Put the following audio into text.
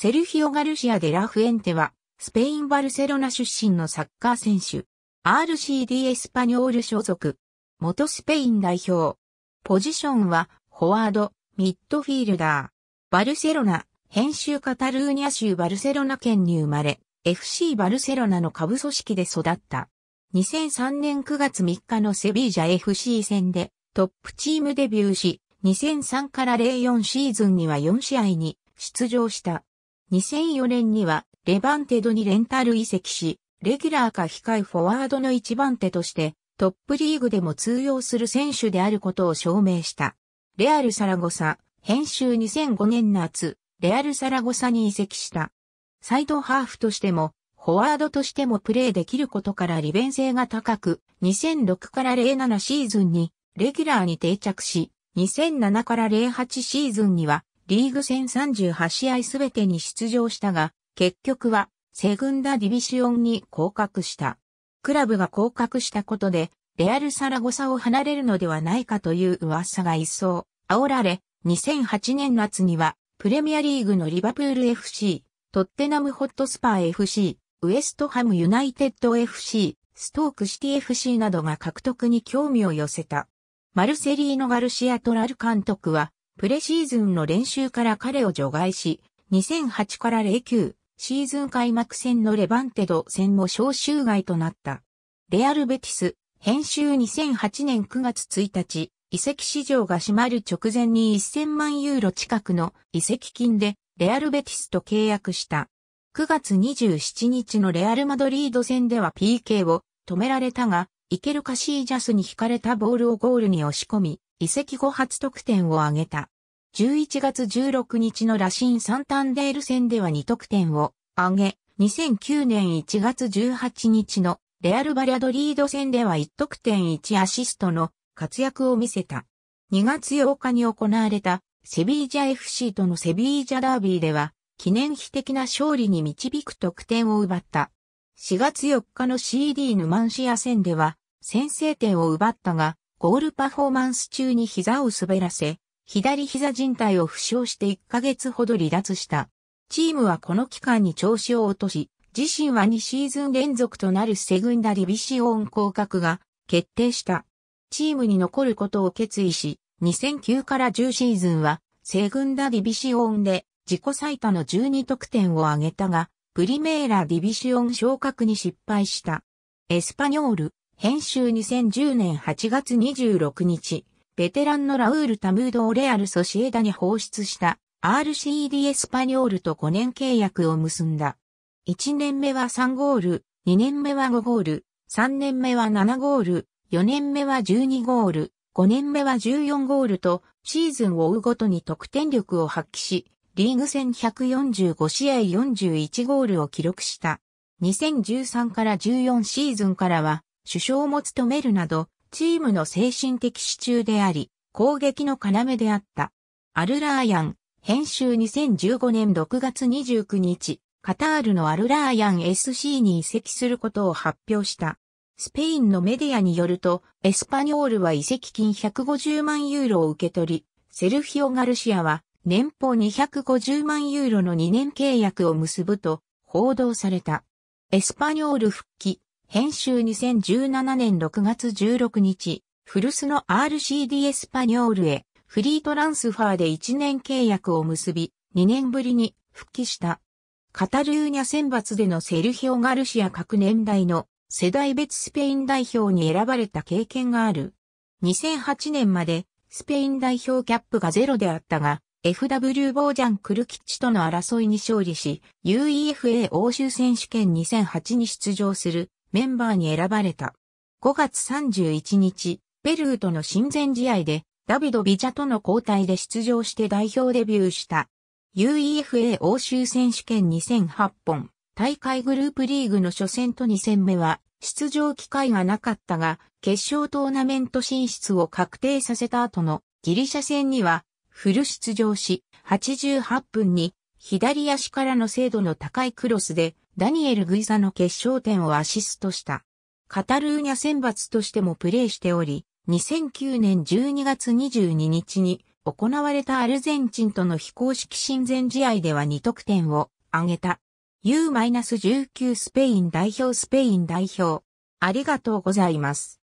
セルヒオ・ガルシア・デ・ラフエンテは、スペイン・バルセロナ出身のサッカー選手。RCD エスパニョール所属。元スペイン代表。ポジションは、フォワード、ミッドフィールダー。バルセロナ、編集カタルーニャ州バルセロナ県に生まれ、FC バルセロナの下部組織で育った。2003年9月3日のセビージャ FC 戦でトップチームデビューし、2003から04シーズンには4試合に出場した。2004年にはレバンテドにレンタル移籍し、レギュラーか控えフォワードの一番手としてトップリーグでも通用する選手であることを証明した。レアル・サラゴサ、編集2005年夏、レアル・サラゴサに移籍した。サイドハーフとしても、フォワードとしてもプレーできることから利便性が高く、2006から07シーズンにレギュラーに定着し、2007から08シーズンにはリーグ戦38試合すべてに出場したが、結局は、セグンダディビシオンに降格した。クラブが降格したことで、レアル・サラゴサを離れるのではないかという噂が一層、煽られ、2008年夏には、プレミアリーグのリバプール FC、トッテナムホットスパー FC、ウエストハムユナイテッド FC、ストークシティ FC などが獲得に興味を寄せた。マルセリーノ・ガルシア・トラル監督は、プレシーズンの練習から彼を除外し、2008から09シーズン開幕戦のレバンテド戦も招集外となった。レアルベティス、編集2008年9月1日、移籍市場が閉まる直前に1000万ユーロ近くの移籍金でレアルベティスと契約した。9月27日のレアルマドリード戦では PK を止められたが、イケルカシージャスに引かれたボールをゴールに押し込み、移籍後初得点を挙げた。11月16日のラシン・サンタンデール戦では2得点を挙げ、2009年1月18日のレアル・バリャドリード戦では1得点1アシストの活躍を見せた。2月8日に行われたセビージャ FC とのセビージャダービーでは記念碑的な勝利に導く得点を奪った。4月4日の CD ヌマンシア戦では先制点を奪ったがゴールパフォーマンス中に膝を滑らせ、左膝靭帯を負傷して1ヶ月ほど離脱した。チームはこの期間に調子を落とし、自身は2シーズン連続となるセグンダリビシオン降格が決定した。チームに残ることを決意し、2009から10シーズンは、セグンダディビシオンで自己最多の12得点を挙げたが、プリメーラディビシオン昇格に失敗した。エスパニョール、編集2010年8月26日、ベテランのラウール・タムード・オレアル・ソシエダに放出した RCD エスパニョールと5年契約を結んだ。1年目は3ゴール、2年目は5ゴール、3年目は7ゴール、4年目は12ゴール、5年目は14ゴールと、シーズンを追うごとに得点力を発揮し、リーグ戦145試合41ゴールを記録した。2013から14シーズンからは、首相も務めるなど、チームの精神的支柱であり、攻撃の要であった。アルラーヤン、編集2015年6月29日、カタールのアルラーヤン SC に移籍することを発表した。スペインのメディアによると、エスパニョールは移籍金150万ユーロを受け取り、セルフィオ・ガルシアは年俸250万ユーロの2年契約を結ぶと報道された。エスパニョール復帰、編集2017年6月16日、古巣の RCD エスパニョールへフリートランスファーで1年契約を結び、2年ぶりに復帰した。カタルーニャ選抜でのセルヒオ・ガルシア各年代の世代別スペイン代表に選ばれた経験がある。2008年までスペイン代表キャップがゼロであったが、FW ボージャン・クルキッチとの争いに勝利し、UEFA 欧州選手権2008に出場するメンバーに選ばれた。5月31日、ペルーとの親善試合で、ダビド・ビジャとの交代で出場して代表デビューした。UEFA 欧州選手権2008本、大会グループリーグの初戦と2戦目は、出場機会がなかったが、決勝トーナメント進出を確定させた後のギリシャ戦には、フル出場し、88分に左足からの精度の高いクロスで、ダニエル・グイザの決勝点をアシストした。カタルーニャ選抜としてもプレーしており、2009年12月22日に行われたアルゼンチンとの非公式親善試合では2得点を挙げた。U-19 スペイン代表スペイン代表。ありがとうございます。